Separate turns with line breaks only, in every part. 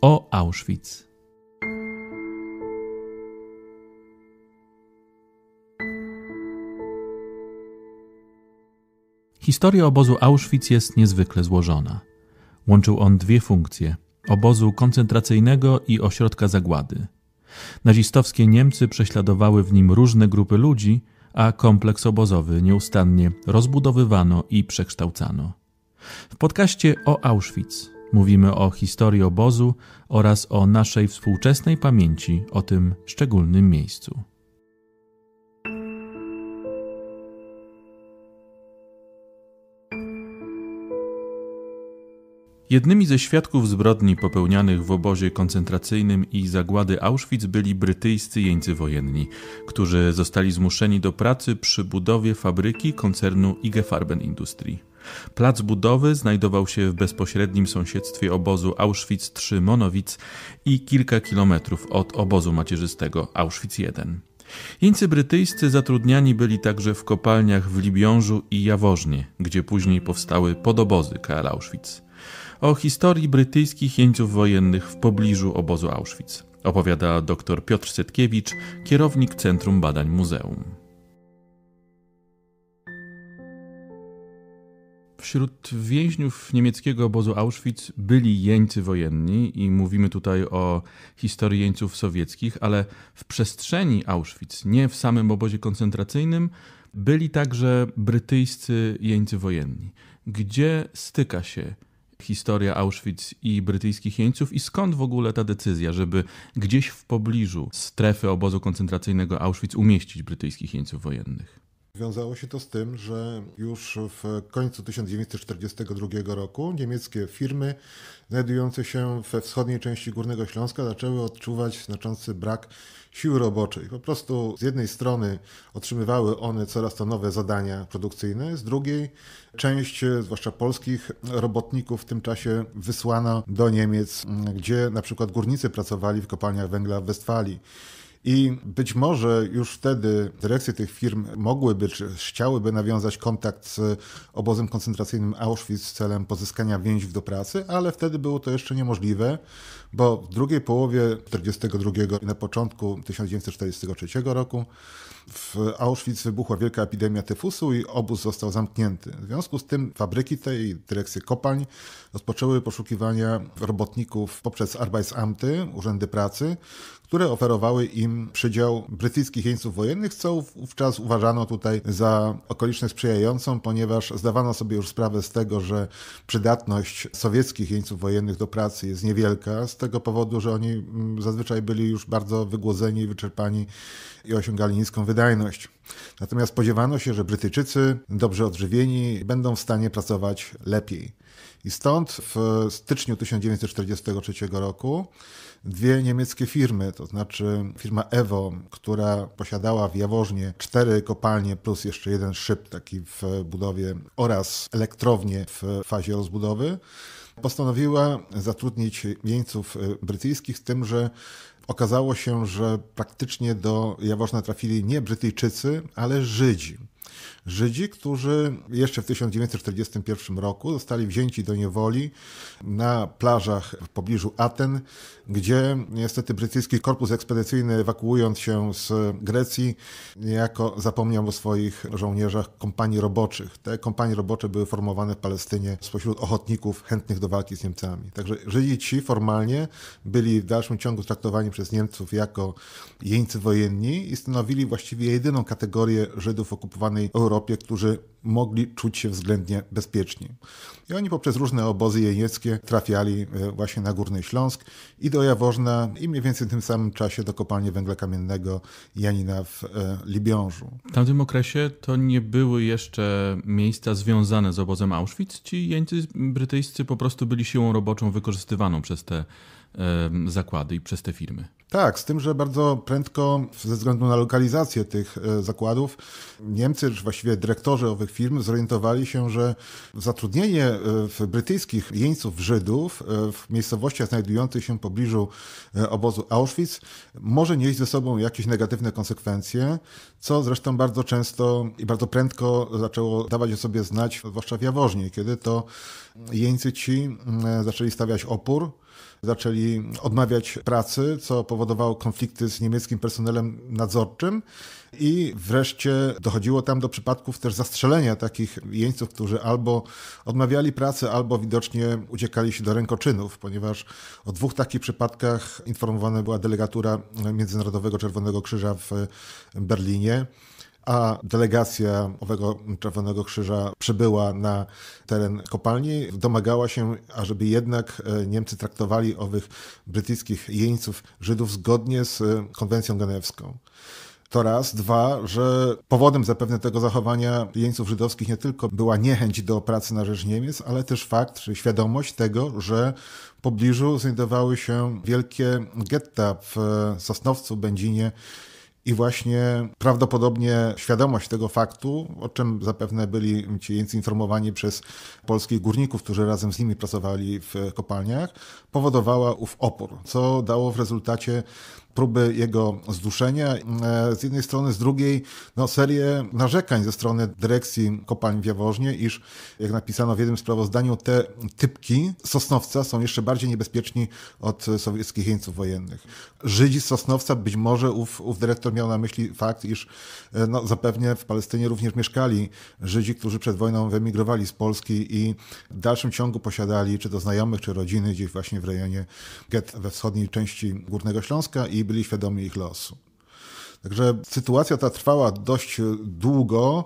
o Auschwitz. Historia obozu Auschwitz jest niezwykle złożona. Łączył on dwie funkcje: obozu koncentracyjnego i ośrodka zagłady. Nazistowskie Niemcy prześladowały w nim różne grupy ludzi, a kompleks obozowy nieustannie rozbudowywano i przekształcano. W podcaście o Auschwitz Mówimy o historii obozu oraz o naszej współczesnej pamięci o tym szczególnym miejscu. Jednymi ze świadków zbrodni popełnianych w obozie koncentracyjnym i zagłady Auschwitz byli brytyjscy jeńcy wojenni, którzy zostali zmuszeni do pracy przy budowie fabryki koncernu IG Farben Plac budowy znajdował się w bezpośrednim sąsiedztwie obozu Auschwitz III Monowic i kilka kilometrów od obozu macierzystego Auschwitz I. Jeńcy brytyjscy zatrudniani byli także w kopalniach w Libiążu i Jaworznie, gdzie później powstały podobozy KL Auschwitz. O historii brytyjskich jeńców wojennych w pobliżu obozu Auschwitz opowiada dr Piotr Setkiewicz, kierownik Centrum Badań Muzeum. Wśród więźniów niemieckiego obozu Auschwitz byli jeńcy wojenni i mówimy tutaj o historii jeńców sowieckich, ale w przestrzeni Auschwitz, nie w samym obozie koncentracyjnym, byli także brytyjscy jeńcy wojenni. Gdzie styka się historia Auschwitz i brytyjskich jeńców i skąd w ogóle ta decyzja, żeby gdzieś w pobliżu strefy obozu koncentracyjnego Auschwitz umieścić brytyjskich jeńców wojennych?
Wiązało się to z tym, że już w końcu 1942 roku niemieckie firmy znajdujące się we wschodniej części Górnego Śląska zaczęły odczuwać znaczący brak sił roboczej. Po prostu z jednej strony otrzymywały one coraz to nowe zadania produkcyjne, z drugiej część, zwłaszcza polskich robotników w tym czasie wysłano do Niemiec, gdzie na przykład górnicy pracowali w kopalniach węgla w Westfalii. I być może już wtedy dyrekcje tych firm mogłyby czy chciałyby nawiązać kontakt z obozem koncentracyjnym Auschwitz celem pozyskania więźniów do pracy, ale wtedy było to jeszcze niemożliwe, bo w drugiej połowie 1942 i na początku 1943 roku w Auschwitz wybuchła wielka epidemia tyfusu i obóz został zamknięty. W związku z tym fabryki tej dyrekcje kopalń rozpoczęły poszukiwania robotników poprzez Arbeitsamty, urzędy pracy, które oferowały im przydział brytyjskich jeńców wojennych, co wówczas uważano tutaj za okoliczność sprzyjającą, ponieważ zdawano sobie już sprawę z tego, że przydatność sowieckich jeńców wojennych do pracy jest niewielka, tego powodu, że oni mm, zazwyczaj byli już bardzo wygłodzeni, wyczerpani i osiągali niską wydajność. Natomiast spodziewano się, że Brytyjczycy, dobrze odżywieni, będą w stanie pracować lepiej. I stąd w styczniu 1943 roku dwie niemieckie firmy, to znaczy firma Evo, która posiadała w Jaworznie cztery kopalnie plus jeszcze jeden szyb taki w budowie oraz elektrownię w fazie rozbudowy, postanowiła zatrudnić jeńców e, brytyjskich z tym, że okazało się, że praktycznie do Jaworzna trafili nie Brytyjczycy, ale Żydzi. Żydzi, którzy jeszcze w 1941 roku zostali wzięci do niewoli na plażach w pobliżu Aten, gdzie niestety brytyjski korpus ekspedycyjny ewakuując się z Grecji niejako zapomniał o swoich żołnierzach kompanii roboczych. Te kompanie robocze były formowane w Palestynie spośród ochotników chętnych do walki z Niemcami. Także Żydzi ci formalnie byli w dalszym ciągu traktowani przez Niemców jako jeńcy wojenni i stanowili właściwie jedyną kategorię Żydów okupowanych Europie, którzy mogli czuć się względnie bezpieczni. I oni poprzez różne obozy jenieckie trafiali e, właśnie na Górny Śląsk i do Jaworzna i mniej więcej w tym samym czasie do kopalni węgla kamiennego Janina w e, Libiążu.
W tamtym okresie to nie były jeszcze miejsca związane z obozem Auschwitz. Ci jeńcy brytyjscy po prostu byli siłą roboczą wykorzystywaną przez te zakłady i przez te firmy.
Tak, z tym, że bardzo prędko ze względu na lokalizację tych e, zakładów Niemcy, czy właściwie dyrektorzy owych dużych firm zorientowali się, że zatrudnienie e, brytyjskich jeńców Żydów e, w miejscowościach znajdujących się w pobliżu e, obozu Auschwitz może nieść ze sobą jakieś negatywne konsekwencje, co zresztą bardzo często i bardzo prędko zaczęło dawać o sobie znać, zwłaszcza w Jaworznie, kiedy to jeńcy ci zaczęli stawiać opór zaczęli odmawiać pracy, co powodowało konflikty z niemieckim personelem nadzorczym. I wreszcie dochodziło tam do przypadków też zastrzelenia takich jeńców, którzy albo odmawiali pracy, albo widocznie uciekali się do rękoczynów, ponieważ o dwóch takich przypadkach informowana była delegatura Międzynarodowego Czerwonego Krzyża w Berlinie a delegacja owego Czerwonego Krzyża przybyła na teren kopalni, domagała się, ażeby jednak e, Niemcy traktowali owych brytyjskich jeńców, Żydów zgodnie z e, konwencją genewską. To raz, dwa, że powodem zapewne tego zachowania jeńców żydowskich nie tylko była niechęć do pracy na rzecz Niemiec, ale też fakt, czy świadomość tego, że w pobliżu znajdowały się wielkie getta w e, Sosnowcu, Będzinie, i właśnie prawdopodobnie świadomość tego faktu, o czym zapewne byli ci jeńcy informowani przez polskich górników, którzy razem z nimi pracowali w kopalniach, powodowała ów opór, co dało w rezultacie próby jego zduszenia e, z jednej strony, z drugiej no, serię narzekań ze strony dyrekcji kopalń w Jaworznie, iż jak napisano w jednym sprawozdaniu, te typki Sosnowca są jeszcze bardziej niebezpieczni od sowieckich jeńców wojennych. Żydzi z Sosnowca, być może ów, ów dyrektor miał na myśli fakt, iż e, no, zapewne w Palestynie również mieszkali Żydzi, którzy przed wojną wyemigrowali z Polski i w dalszym ciągu posiadali czy to znajomych, czy rodziny gdzieś właśnie w rejonie Get we wschodniej części Górnego Śląska i byli świadomi ich losu. Także sytuacja ta trwała dość długo.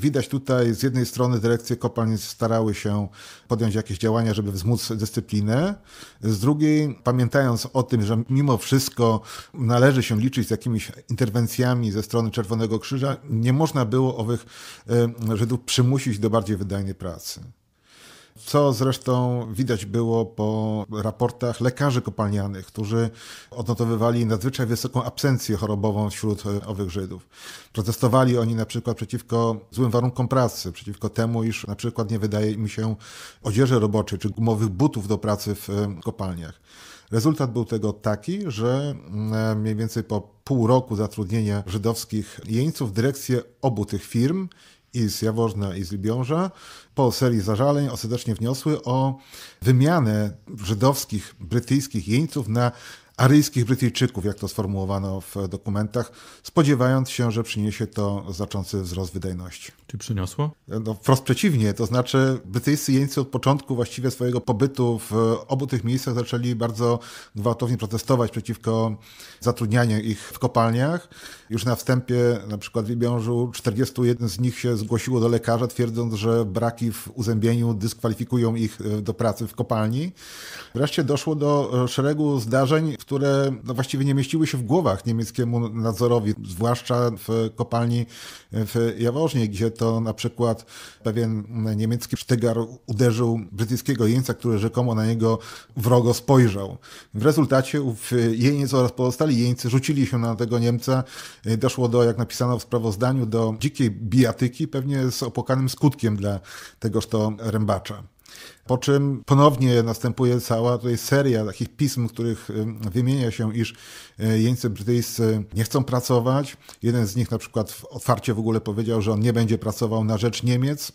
Widać tutaj z jednej strony dyrekcje kopalń starały się podjąć jakieś działania, żeby wzmóc dyscyplinę, z drugiej pamiętając o tym, że mimo wszystko należy się liczyć z jakimiś interwencjami ze strony Czerwonego Krzyża, nie można było owych e, Żydów przymusić do bardziej wydajnej pracy co zresztą widać było po raportach lekarzy kopalnianych, którzy odnotowywali nadzwyczaj wysoką absencję chorobową wśród e, owych Żydów. Protestowali oni na przykład przeciwko złym warunkom pracy, przeciwko temu, iż na przykład nie wydaje im się odzieży roboczej czy gumowych butów do pracy w e, kopalniach. Rezultat był tego taki, że mm, e, mniej więcej po pół roku zatrudnienia żydowskich jeńców dyrekcje obu tych firm i z Jaworzna i z Libiąża po serii zażaleń ostatecznie wniosły o wymianę żydowskich, brytyjskich jeńców na aryjskich Brytyjczyków, jak to sformułowano w dokumentach, spodziewając się, że przyniesie to znaczący wzrost wydajności.
Czy przyniosło?
No, wprost przeciwnie, to znaczy brytyjscy jeńcy od początku właściwie swojego pobytu w obu tych miejscach zaczęli bardzo gwałtownie protestować przeciwko zatrudnianiu ich w kopalniach. Już na wstępie, na przykład w Ibiążu, 41 z nich się zgłosiło do lekarza, twierdząc, że braki w uzębieniu dyskwalifikują ich do pracy w kopalni. Wreszcie doszło do szeregu zdarzeń, które no właściwie nie mieściły się w głowach niemieckiemu nadzorowi, zwłaszcza w kopalni w Jaworznie, gdzie to na przykład pewien niemiecki sztygar uderzył brytyjskiego jeńca, który rzekomo na niego wrogo spojrzał. W rezultacie jeńcy oraz pozostali jeńcy rzucili się na tego Niemca. Doszło do, jak napisano w sprawozdaniu, do dzikiej bijatyki, pewnie z opłakanym skutkiem dla tegoż to rębacza. Po czym ponownie następuje cała tutaj seria takich pism, w których wymienia się, iż e, jeńcy brytyjscy nie chcą pracować. Jeden z nich na przykład otwarcie w ogóle powiedział, że on nie będzie pracował na rzecz Niemiec.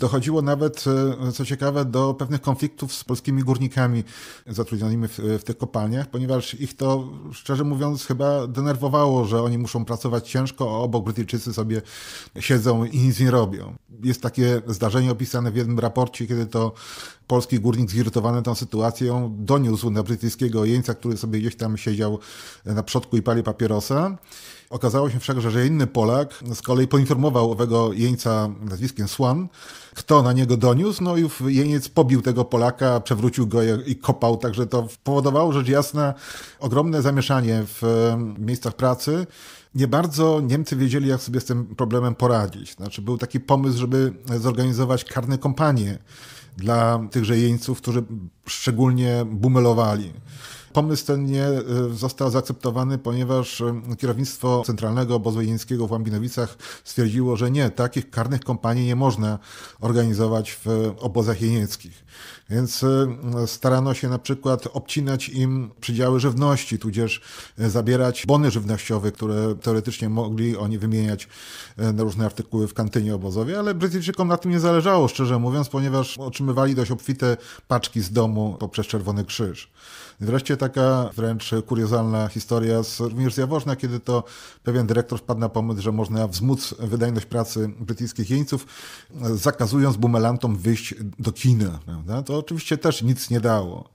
Dochodziło nawet, e, co ciekawe, do pewnych konfliktów z polskimi górnikami zatrudnionymi w, w tych kopalniach, ponieważ ich to, szczerze mówiąc, chyba denerwowało, że oni muszą pracować ciężko, a obok Brytyjczycy sobie siedzą i nic nie robią. Jest takie zdarzenie opisane w jednym raporcie, kiedy to polski górnik zirytowany tą sytuacją doniósł na brytyjskiego jeńca, który sobie gdzieś tam siedział na przodku i pali papierosa. Okazało się wszakże, że inny Polak z kolei poinformował owego jeńca nazwiskiem Swan, kto na niego doniósł, no i jeniec pobił tego Polaka, przewrócił go i kopał, także to powodowało rzecz jasna ogromne zamieszanie w e, miejscach pracy nie bardzo Niemcy wiedzieli, jak sobie z tym problemem poradzić. Znaczy, był taki pomysł, żeby zorganizować karne kompanie dla tychże jeńców, którzy szczególnie bumelowali. Pomysł ten nie y, został zaakceptowany, ponieważ y, kierownictwo Centralnego Obozu Jeńskiego w Łambinowicach stwierdziło, że nie, takich karnych kompanii nie można organizować w obozach jenieckich. Więc e, starano się na przykład obcinać im przydziały żywności, tudzież e, zabierać bony żywnościowe, które teoretycznie mogli oni wymieniać e, na różne artykuły w kantynie obozowej, ale Brytyjczykom na tym nie zależało, szczerze mówiąc, ponieważ otrzymywali dość obfite paczki z domu poprzez Czerwony Krzyż. Wreszcie taka wręcz kuriozalna historia, z, również z Jaworzna, kiedy to pewien dyrektor wpadł na pomysł, że można wzmóc wydajność pracy brytyjskich jeńców, zakazując bumelantom wyjść do kina. Prawda? To oczywiście też nic nie dało.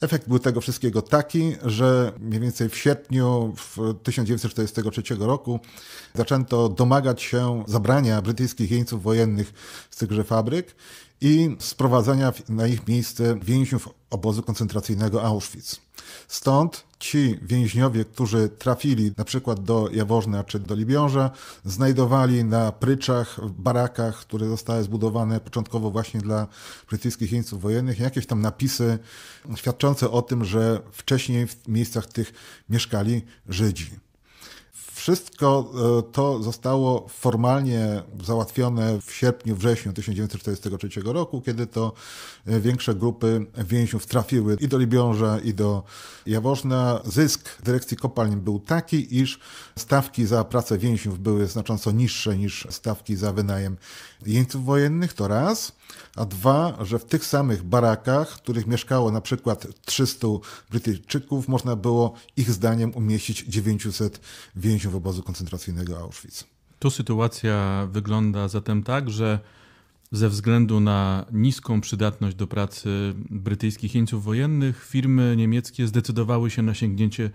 Efekt był tego wszystkiego taki, że mniej więcej w sierpniu w 1943 roku zaczęto domagać się zabrania brytyjskich jeńców wojennych z tychże fabryk i sprowadzenia na ich miejsce więźniów obozu koncentracyjnego Auschwitz. Stąd ci więźniowie, którzy trafili na przykład do Jaworzna czy do Libiąża, znajdowali na pryczach, barakach, które zostały zbudowane początkowo właśnie dla brytyjskich jeńców wojennych, jakieś tam napisy świadczące o tym, że wcześniej w miejscach tych mieszkali Żydzi. Wszystko e, to zostało formalnie załatwione w sierpniu, wrześniu 1943 roku, kiedy to e, większe grupy więźniów trafiły i do Libiąża, i do Jaworzna. Zysk dyrekcji kopalń był taki, iż stawki za pracę więźniów były znacząco niższe niż stawki za wynajem jeńców wojennych, to raz, a dwa, że w tych samych barakach, w których mieszkało na przykład 300 Brytyjczyków, można było ich zdaniem umieścić 900 więźniów obozu koncentracyjnego Auschwitz.
Tu sytuacja wygląda zatem tak, że ze względu na niską przydatność do pracy brytyjskich jeńców wojennych, firmy niemieckie zdecydowały się na sięgnięcie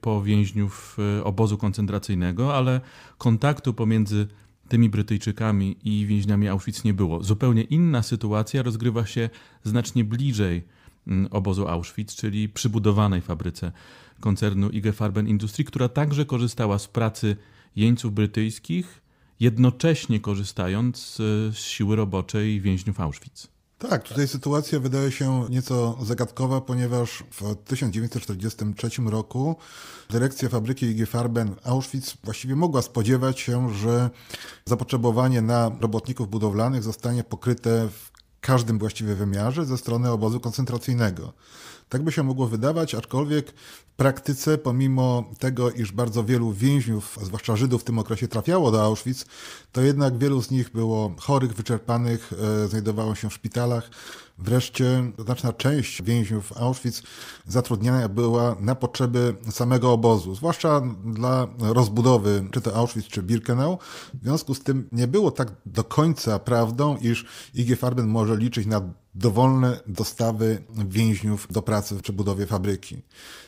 po więźniów y, obozu koncentracyjnego, ale kontaktu pomiędzy tymi Brytyjczykami i więźniami Auschwitz nie było. Zupełnie inna sytuacja rozgrywa się znacznie bliżej mm, obozu Auschwitz, czyli przybudowanej fabryce koncernu IG Farben Industrie, która także korzystała z pracy jeńców brytyjskich, jednocześnie korzystając e, z siły roboczej więźniów Auschwitz.
Tak, tutaj sytuacja wydaje się nieco zagadkowa, ponieważ w 1943 roku dyrekcja fabryki IG Farben Auschwitz właściwie mogła spodziewać się, że zapotrzebowanie na robotników budowlanych zostanie pokryte w każdym właściwie wymiarze ze strony obozu koncentracyjnego. Tak by się mogło wydawać, aczkolwiek w praktyce, pomimo tego, iż bardzo wielu więźniów, zwłaszcza Żydów w tym okresie trafiało do Auschwitz, to jednak wielu z nich było chorych, wyczerpanych, e, znajdowało się w szpitalach. Wreszcie znaczna część więźniów Auschwitz zatrudniana była na potrzeby samego obozu, zwłaszcza dla rozbudowy czy to Auschwitz, czy Birkenau. W związku z tym nie było tak do końca prawdą, iż IG Farben może liczyć na dowolne dostawy więźniów do pracy przy budowie fabryki.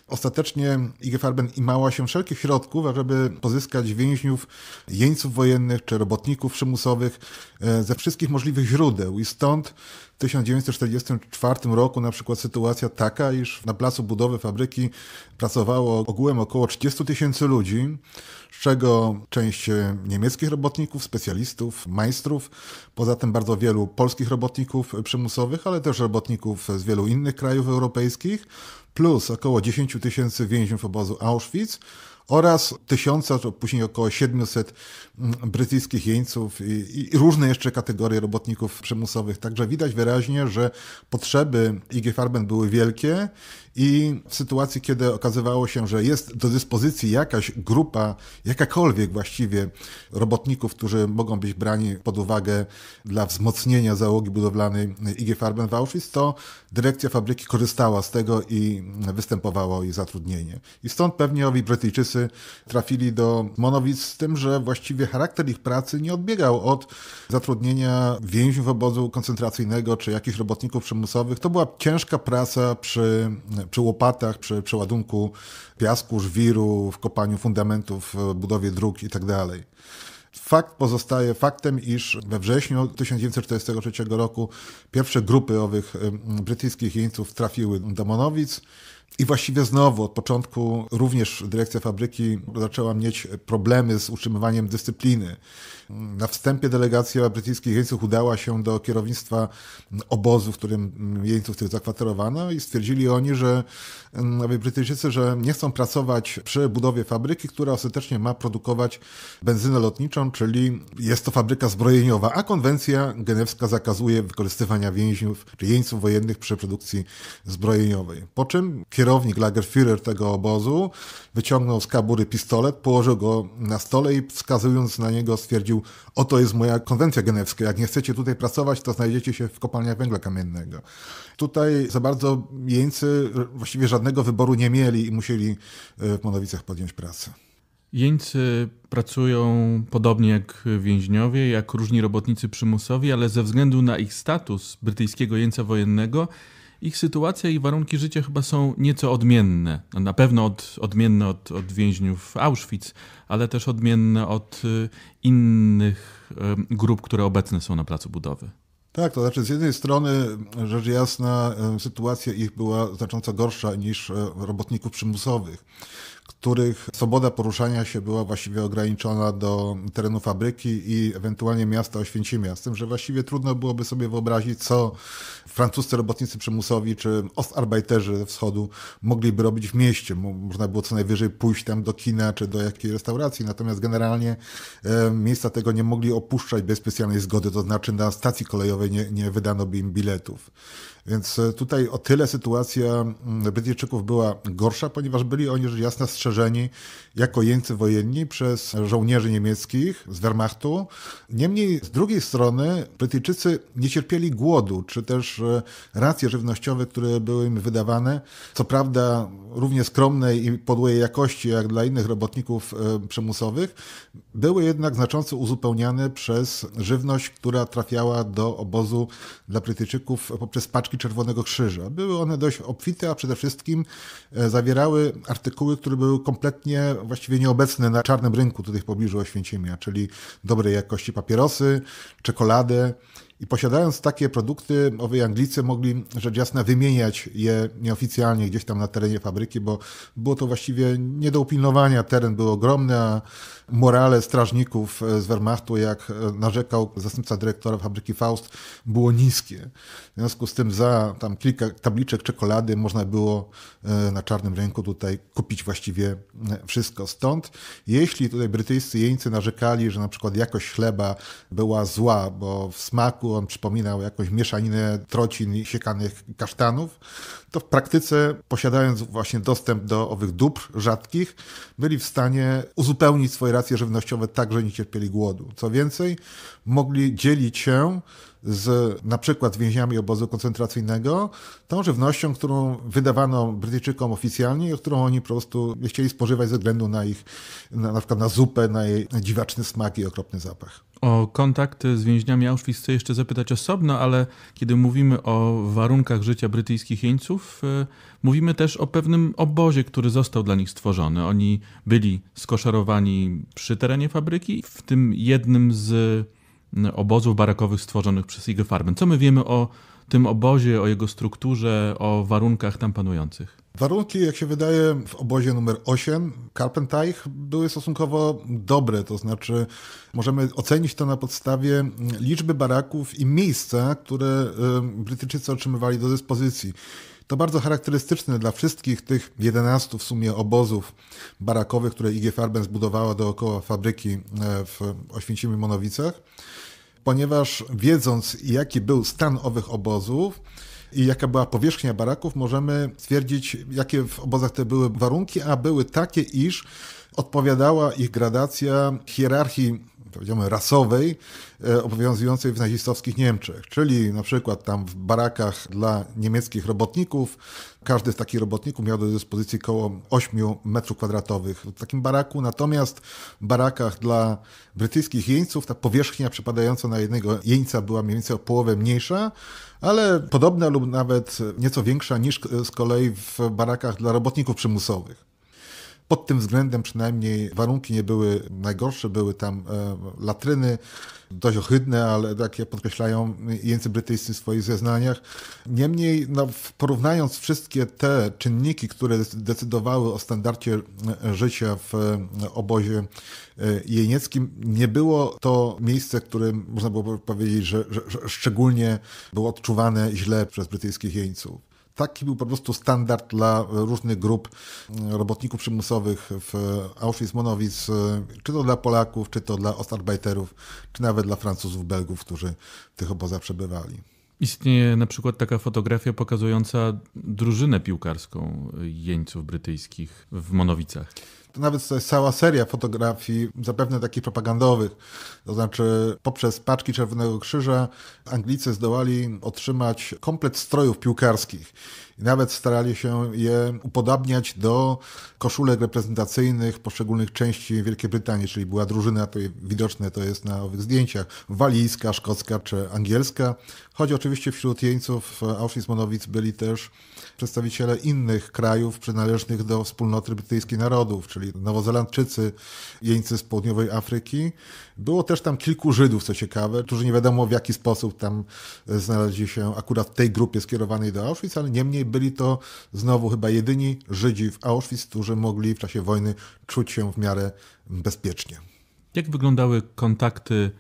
Ostatecznie IG Farben imała się wszelkich środków, ażeby pozyskać więźniów, jeńców wojennych czy robotników przymusowych e, ze wszystkich możliwych źródeł i stąd w 1944 roku na przykład sytuacja taka, iż na placu budowy fabryki pracowało ogółem około 30 tysięcy ludzi, z czego część niemieckich robotników, specjalistów, majstrów, poza tym bardzo wielu polskich robotników przymusowych, ale też robotników z wielu innych krajów europejskich plus około 10 tysięcy więźniów obozu Auschwitz oraz tysiąca, to później około 700 mm, brytyjskich jeńców i, i, różne jeszcze kategorie robotników przymusowych. Także widać wyraźnie, że potrzeby IG Farben były wielkie i w sytuacji, kiedy okazywało się, że jest do dyspozycji jakaś grupa, jakakolwiek właściwie robotników, którzy mogą być brani pod uwagę dla wzmocnienia załogi budowlanej IG Farben w Auschwitz, to dyrekcja fabryki korzystała z tego i występowało jej zatrudnienie. I stąd pewnie owi Brytyjczycy trafili do Monowic z tym, że właściwie charakter ich pracy nie odbiegał od zatrudnienia więźniów obozu koncentracyjnego czy jakichś robotników przymusowych. To była ciężka praca przy przy łopatach, przy przeładunku piasku, żwiru, w kopaniu fundamentów, budowie dróg itd. Tak Fakt pozostaje faktem, iż we wrześniu 1943 roku pierwsze grupy owych brytyjskich jeńców trafiły do Monowic. I właściwie znowu od początku również dyrekcja fabryki zaczęła mieć problemy z utrzymywaniem dyscypliny. Na wstępie delegacja brytyjskich jeńców udała się do kierownictwa obozu, w którym jeńców tych zakwaterowano i stwierdzili oni, że mm, Brytyjczycy, że nie chcą pracować przy budowie fabryki, która ostatecznie ma produkować benzynę lotniczą, czyli jest to fabryka zbrojeniowa, a konwencja genewska zakazuje wykorzystywania więźniów czy jeńców wojennych przy produkcji zbrojeniowej. Po czym kierownik Lagerführer tego obozu wyciągnął z kabury pistolet, położył go na stole i wskazując na niego stwierdził mówił, oto jest moja konwencja genewska, jak nie chcecie tutaj pracować, to znajdziecie się w kopalniach węgla kamiennego. Tutaj za bardzo jeńcy właściwie żadnego wyboru nie mieli i musieli e, w Monowicach podjąć pracę.
Jeńcy pracują podobnie jak więźniowie, jak różni robotnicy przymusowi, ale ze względu na ich status brytyjskiego jeńca wojennego ich sytuacja i warunki życia chyba są nieco odmienne. No, na pewno od, odmienne od, od więźniów Auschwitz, ale też odmienne od y, innych y, grup, które obecne są na placu budowy.
Tak, to znaczy z jednej strony rzecz jasna y, sytuacja ich była znacząco gorsza niż robotników przymusowych, których swoboda poruszania się była właściwie ograniczona do terenu fabryki i ewentualnie miasta Oświęcimia. Z tym, że właściwie trudno byłoby sobie wyobrazić, co francuscy robotnicy przymusowi czy ostarbeiterzy ze wschodu mogliby robić w mieście. Można było co najwyżej pójść tam do kina czy do jakiejś restauracji, natomiast generalnie e, miejsca tego nie mogli opuszczać bez specjalnej zgody, to znaczy na stacji kolejowej nie, nie wydano by im biletów. Więc e, tutaj o tyle sytuacja mm, Brytyjczyków była gorsza, ponieważ byli oni rzecz jasna strzeżeni jako jeńcy wojenni przez żołnierzy niemieckich z Wehrmachtu. Niemniej z drugiej strony Brytyjczycy nie cierpieli głodu, czy też e, racje żywnościowe, które były im wydawane, co prawda równie skromnej i podłej jakości jak dla innych robotników e, przymusowych, były jednak znacząco uzupełniane przez żywność, która trafiała do obozu dla Brytyjczyków poprzez paczki Czerwonego Krzyża. Były one dość obfite, a przede wszystkim e, zawierały artykuły, które były kompletnie właściwie nieobecne na czarnym rynku tutaj w pobliżu Oświęcimia, czyli dobrej jakości papierosy, czekoladę, i posiadając takie produkty, owej Anglicy mogli rzecz jasna wymieniać je nieoficjalnie gdzieś tam na terenie fabryki, bo było to właściwie nie do upilnowania. Teren był ogromny, a morale strażników e, z Wehrmachtu, jak e, narzekał zastępca dyrektora fabryki Faust, było niskie. W związku z tym za tam kilka tabliczek czekolady można było e, na czarnym rynku tutaj kupić właściwie wszystko. Stąd jeśli tutaj brytyjscy jeńcy narzekali, że na przykład jakość chleba była zła, bo w smaku smaku on przypominał jakąś mieszaninę trocin i siekanych kasztanów, to w praktyce, posiadając właśnie dostęp do owych dóbr rzadkich, byli w stanie uzupełnić swoje racje żywnościowe tak, że nie cierpieli głodu. Co więcej, mogli dzielić się z na przykład więźniami obozu koncentracyjnego, tą żywnością, którą wydawano Brytyjczykom oficjalnie i którą oni po prostu chcieli spożywać ze względu na ich, na, na przykład na zupę, na jej dziwaczny smak i okropny zapach.
O kontakt z więźniami Auschwitz chcę jeszcze zapytać osobno, ale kiedy mówimy o warunkach życia brytyjskich jeńców, e, mówimy też o pewnym obozie, który został dla nich stworzony. Oni byli skoszarowani przy terenie fabryki, w tym jednym z obozów barakowych stworzonych przez IG Farben. Co my wiemy o tym obozie, o jego strukturze, o warunkach tam panujących?
Warunki, jak się wydaje, w obozie numer 8 Carpentaich były stosunkowo dobre, to znaczy możemy ocenić to na podstawie liczby baraków i miejsca, które y, Brytyjczycy otrzymywali do dyspozycji. To bardzo charakterystyczne dla wszystkich tych 11 w sumie obozów barakowych, które IG Farben zbudowała dookoła fabryki e, w Oświęcimiu-Monowicach, ponieważ wiedząc jaki był stan owych obozów, i jaka była powierzchnia baraków, możemy stwierdzić, jakie w obozach te były warunki, a były takie, iż odpowiadała ich gradacja hierarchii powiedziałbym rasowej, e, obowiązującej w nazistowskich Niemczech, czyli na przykład tam w barakach dla niemieckich robotników, każdy z takich robotników miał do dyspozycji około 8 metrów kwadratowych w takim baraku, natomiast w barakach dla brytyjskich jeńców ta powierzchnia przypadająca na jednego jeńca była mniej więcej o połowę mniejsza, ale podobna lub nawet nieco większa niż z kolei w barakach dla robotników przymusowych. Pod tym względem przynajmniej warunki nie były najgorsze, były tam e, latryny dość ohydne, ale jak podkreślają jeńcy brytyjscy w swoich zeznaniach. Niemniej, no, porównując wszystkie te czynniki, które decydowały o standardzie e, życia w e, obozie jenieckim, nie było to miejsce, które można było powiedzieć, że, że, że szczególnie było odczuwane źle przez brytyjskich jeńców. Taki był po prostu standard dla różnych grup mm, robotników przymusowych w Auschwitz-Monowitz, e, czy to dla Polaków, czy to dla Ostarbeiterów, czy nawet dla Francuzów, Belgów, którzy w tych obozach przebywali.
Istnieje na przykład taka fotografia pokazująca drużynę piłkarską jeńców brytyjskich w Monowicach
to nawet to jest cała seria fotografii, zapewne takich propagandowych. To znaczy, poprzez paczki Czerwonego Krzyża Anglicy zdołali otrzymać komplet strojów piłkarskich i nawet starali się je upodabniać do koszulek reprezentacyjnych poszczególnych części Wielkiej Brytanii, czyli była drużyna, to widoczne to jest na owych zdjęciach, walijska, szkocka czy angielska, choć oczywiście wśród jeńców e, Auschwitz-Monowic byli też przedstawiciele innych krajów przynależnych do wspólnoty brytyjskiej narodów, czyli Nowozelandczycy, jeńcy z południowej Afryki, było też tam kilku Żydów, co ciekawe, którzy nie wiadomo w jaki sposób tam e, znaleźli się akurat w tej grupie skierowanej do Auschwitz, ale niemniej byli to znowu chyba jedyni Żydzi w Auschwitz, którzy mogli w czasie wojny czuć się w miarę bezpiecznie.
Jak wyglądały kontakty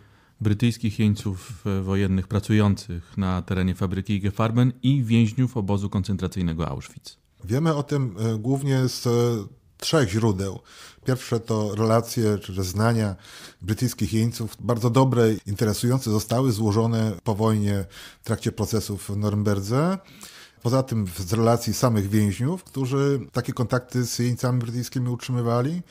brytyjskich jeńców e, wojennych pracujących na terenie fabryki Farben i więźniów obozu koncentracyjnego Auschwitz?
Wiemy o tym e, głównie z trzech źródeł. Pierwsze to relacje czy zeznania brytyjskich jeńców, bardzo dobre, interesujące, zostały złożone po wojnie w trakcie procesów w Norymberdze. Poza tym z relacji samych więźniów, którzy takie kontakty z jeńcami brytyjskimi utrzymywali.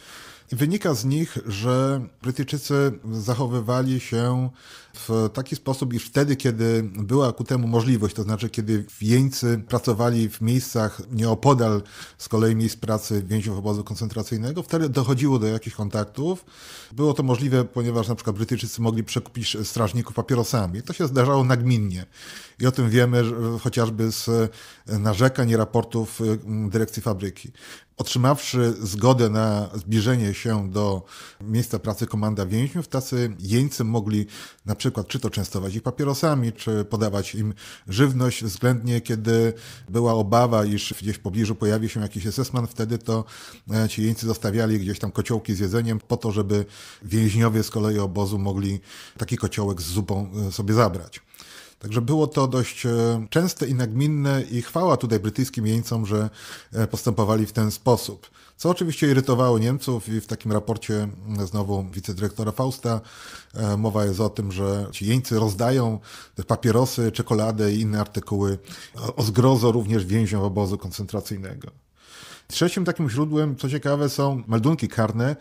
Wynika z nich, że Brytyjczycy zachowywali się w taki sposób, iż wtedy, kiedy była ku temu możliwość, to znaczy kiedy jeńcy pracowali w miejscach nieopodal z kolei miejsc pracy więźniów obozu koncentracyjnego, wtedy dochodziło do jakichś kontaktów. Było to możliwe, ponieważ na przykład Brytyjczycy mogli przekupić strażników papierosami. To się zdarzało nagminnie. I o tym wiemy e, chociażby z e, narzekań i raportów e, dyrekcji fabryki. Otrzymawszy zgodę na zbliżenie się do miejsca pracy komanda więźniów, tacy jeńcy mogli na przykład czy to częstować ich papierosami, czy podawać im żywność względnie, kiedy była obawa, iż gdzieś w pobliżu pojawi się jakiś esesman, wtedy to ci jeńcy zostawiali gdzieś tam kociołki z jedzeniem po to, żeby więźniowie z kolei obozu mogli taki kociołek z zupą sobie zabrać. Także było to dość e, częste i nagminne i chwała tutaj brytyjskim jeńcom, że e, postępowali w ten sposób. Co oczywiście irytowało Niemców i w takim raporcie mm, znowu wicedyrektora Fausta e, mowa jest o tym, że ci jeńcy rozdają papierosy, czekoladę i inne artykuły o zgrozo również więźniom obozu koncentracyjnego. Trzecim takim źródłem, co ciekawe, są meldunki karne,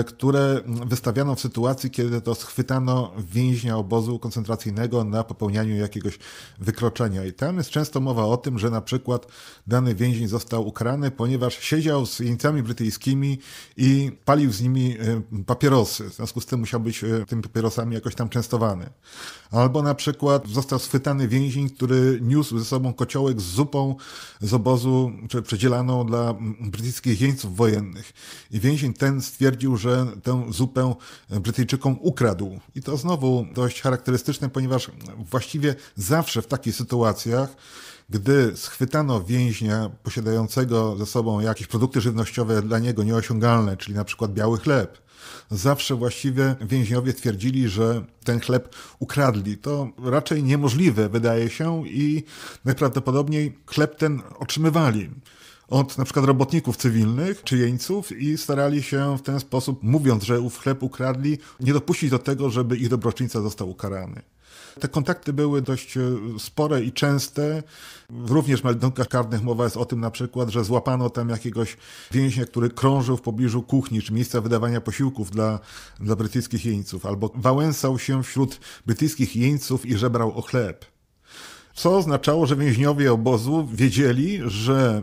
e, które wystawiano w sytuacji, kiedy to schwytano więźnia obozu koncentracyjnego na popełnianiu jakiegoś wykroczenia. I tam jest często mowa o tym, że na przykład dany więzień został ukrany, ponieważ siedział z jeńcami brytyjskimi i palił z nimi e, papierosy. W związku z tym musiał być e, tymi papierosami jakoś tam częstowany. Albo na przykład został schwytany więzień, który niósł ze sobą kociołek z zupą z obozu, czy przedzielaną dla brytyjskich jeńców wojennych. I więzień ten stwierdził, że tę zupę Brytyjczykom ukradł. I to znowu dość charakterystyczne, ponieważ właściwie zawsze w takich sytuacjach gdy schwytano więźnia posiadającego ze sobą jakieś produkty żywnościowe dla niego nieosiągalne, czyli na przykład biały chleb, zawsze właściwie więźniowie twierdzili, że ten chleb ukradli. To raczej niemożliwe wydaje się i najprawdopodobniej chleb ten otrzymywali od na przykład robotników cywilnych czy jeńców i starali się w ten sposób, mówiąc, że ów chleb ukradli, nie dopuścić do tego, żeby ich dobroczyńca został ukarany. Te kontakty były dość e, spore i częste. Również w meldunkach karnych mowa jest o tym na przykład, że złapano tam jakiegoś więźnia, który krążył w pobliżu kuchni czy miejsca wydawania posiłków dla, dla brytyjskich jeńców, albo wałęsał się wśród brytyjskich jeńców i żebrał o chleb co oznaczało, że więźniowie obozu wiedzieli, że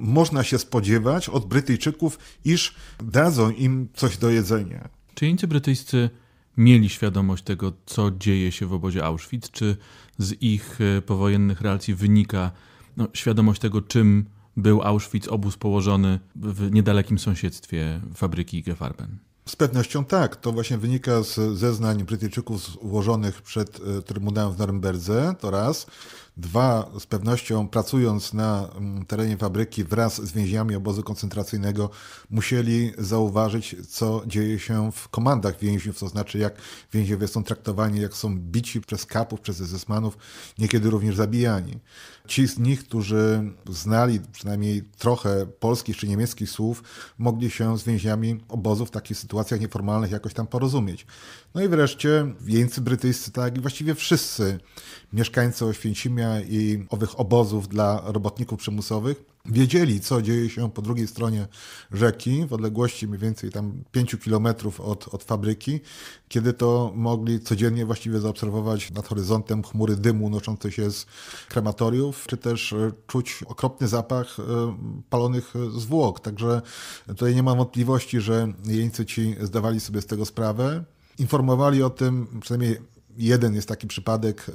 można się spodziewać od Brytyjczyków, iż dadzą im coś do jedzenia.
Czy jeńcy brytyjscy mieli świadomość tego, co dzieje się w obozie Auschwitz? Czy z ich e, powojennych relacji wynika no, świadomość tego, czym był Auschwitz, obóz położony w niedalekim sąsiedztwie fabryki Gefarben?
Z pewnością tak. To właśnie wynika z zeznań Brytyjczyków złożonych przed e, Trybunałem w Norymberdze, to raz. Dwa, z pewnością pracując na mm, terenie fabryki wraz z więźniami obozu koncentracyjnego, musieli zauważyć, co dzieje się w komandach więźniów, to znaczy jak więźniowie są traktowani, jak są bici przez kapów, przez zesmanów, niekiedy również zabijani. Ci z nich, którzy znali przynajmniej trochę polskich czy niemieckich słów, mogli się z więźniami obozu w takich sytuacjach nieformalnych jakoś tam porozumieć. No i wreszcie jeńcy brytyjscy, tak i właściwie wszyscy mieszkańcy Oświęcimia, i owych obozów dla robotników przymusowych, wiedzieli, co dzieje się po drugiej stronie rzeki, w odległości mniej więcej tam 5 kilometrów od, od fabryki, kiedy to mogli codziennie właściwie zaobserwować nad horyzontem chmury dymu unoszące się z krematoriów, czy też e, czuć okropny zapach e, palonych zwłok. Także tutaj nie ma wątpliwości, że jeńcy ci zdawali sobie z tego sprawę informowali o tym, przynajmniej Jeden jest taki przypadek,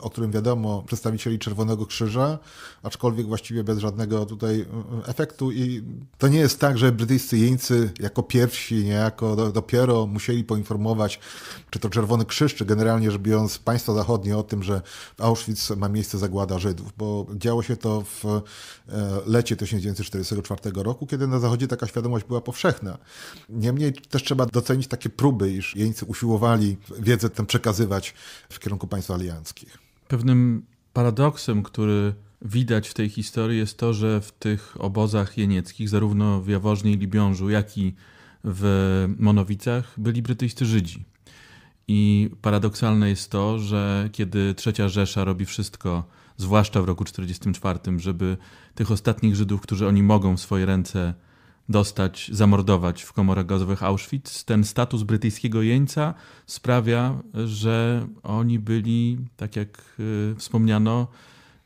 o którym wiadomo przedstawicieli Czerwonego Krzyża, aczkolwiek właściwie bez żadnego tutaj efektu. I to nie jest tak, że brytyjscy jeńcy jako pierwsi niejako dopiero musieli poinformować, czy to Czerwony Krzyż, czy generalnie rzecz biorąc państwo zachodnie o tym, że w Auschwitz ma miejsce zagłada Żydów, bo działo się to w e, lecie 1944 roku, kiedy na Zachodzie taka świadomość była powszechna. Niemniej też trzeba docenić takie próby, iż jeńcy usiłowali wiedzę tę przekazywać w kierunku państw alianckich.
Pewnym paradoksem, który widać w tej historii jest to, że w tych obozach jenieckich, zarówno w Jaworznie i Libiążu, jak i w Monowicach, byli brytyjscy Żydzi. I paradoksalne jest to, że kiedy trzecia Rzesza robi wszystko, zwłaszcza w roku 1944, żeby tych ostatnich Żydów, którzy oni mogą w swoje ręce dostać, zamordować w komorach gazowych Auschwitz. Ten status brytyjskiego jeńca sprawia, że oni byli, tak jak
y, wspomniano,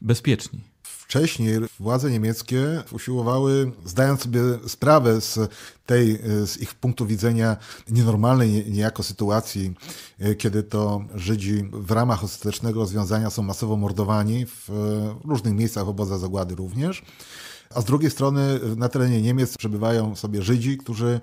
bezpieczni. Wcześniej władze niemieckie usiłowały, zdając sobie sprawę z tej, y, z ich punktu widzenia nienormalnej niejako sytuacji, y, kiedy to Żydzi w ramach ostatecznego rozwiązania są masowo mordowani w różnych miejscach oboza zagłady również, a z drugiej strony y, na terenie Niemiec przebywają sobie Żydzi, którzy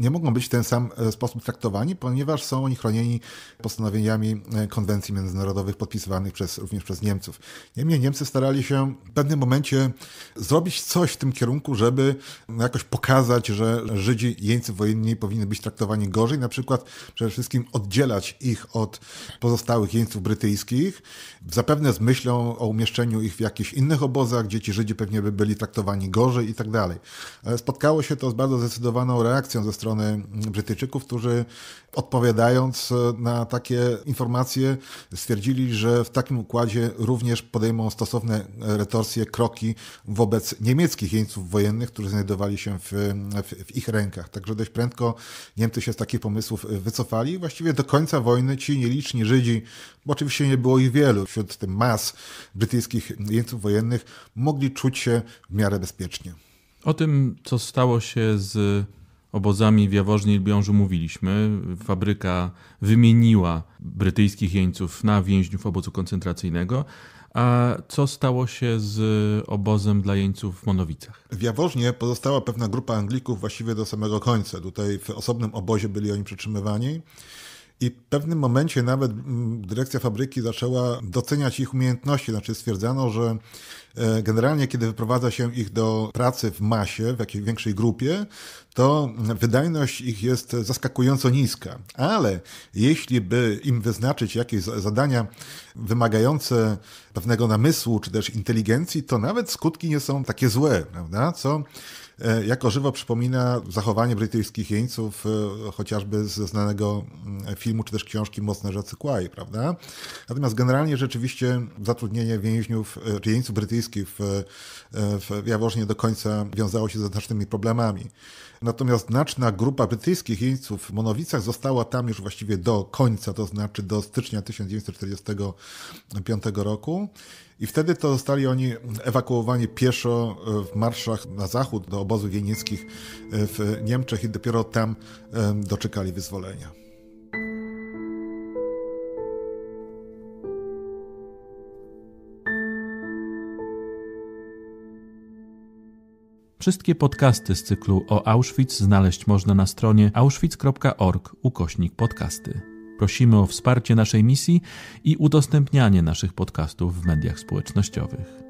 nie mogą być w ten sam y, sposób traktowani, ponieważ są oni chronieni postanowieniami y, konwencji międzynarodowych podpisywanych przez, również przez Niemców. Niemniej Niemcy starali się w pewnym momencie zrobić coś w tym kierunku, żeby no, jakoś pokazać, że Żydzi, jeńcy wojenni powinni być traktowani gorzej, na przykład przede wszystkim oddzielać ich od pozostałych jeńców brytyjskich, zapewne z myślą o umieszczeniu ich w jakichś innych obozach, gdzie ci Żydzi pewnie by byli traktowani traktowani gorzej i tak dalej. E, spotkało się to z bardzo zdecydowaną reakcją ze strony mm, Brytyjczyków, którzy odpowiadając e, na takie informacje stwierdzili, że w takim układzie również podejmą stosowne e, retorsje, kroki wobec niemieckich jeńców wojennych, którzy znajdowali się w, w, w ich rękach. Także dość prędko Niemcy się z takich pomysłów wycofali. Właściwie do końca wojny ci nieliczni Żydzi, bo oczywiście nie było ich wielu, wśród tych mas brytyjskich jeńców wojennych, mogli czuć się w miarę bezpiecznie.
O tym, co stało się z obozami w Jaworznie i Lbiążu mówiliśmy. Fabryka wymieniła brytyjskich jeńców na więźniów obozu koncentracyjnego. A co stało się z obozem dla jeńców w Monowicach?
W Jaworznie pozostała pewna grupa Anglików właściwie do samego końca. Tutaj w osobnym obozie byli oni przetrzymywani. I w pewnym momencie nawet mm, dyrekcja fabryki zaczęła doceniać ich umiejętności. Znaczy stwierdzano, że e, generalnie kiedy wyprowadza się ich do pracy w masie, w jakiejś większej grupie, to wydajność ich jest zaskakująco niska. Ale jeśli by im wyznaczyć jakieś zadania wymagające pewnego namysłu czy też inteligencji, to nawet skutki nie są takie złe, prawda? Co E, jako żywo przypomina zachowanie brytyjskich jeńców, e, chociażby ze znanego mm, filmu czy też książki Mocne Rzecy Kłaj, prawda? Natomiast generalnie rzeczywiście zatrudnienie więźniów e, czy jeńców brytyjskich w, w Jaworznie do końca wiązało się ze znacznymi problemami. Natomiast znaczna grupa brytyjskich jeńców w Monowicach została tam już właściwie do końca, to znaczy do stycznia 1945 roku. I wtedy to zostali oni ewakuowani pieszo e, w marszach na zachód do obozów jenieckich e, w Niemczech i dopiero tam doczekali wyzwolenia.
Wszystkie podcasty z cyklu o Auschwitz znaleźć można na stronie auschwitz.org ukośnik podcasty. Prosimy o wsparcie naszej misji i udostępnianie naszych podcastów w mediach społecznościowych.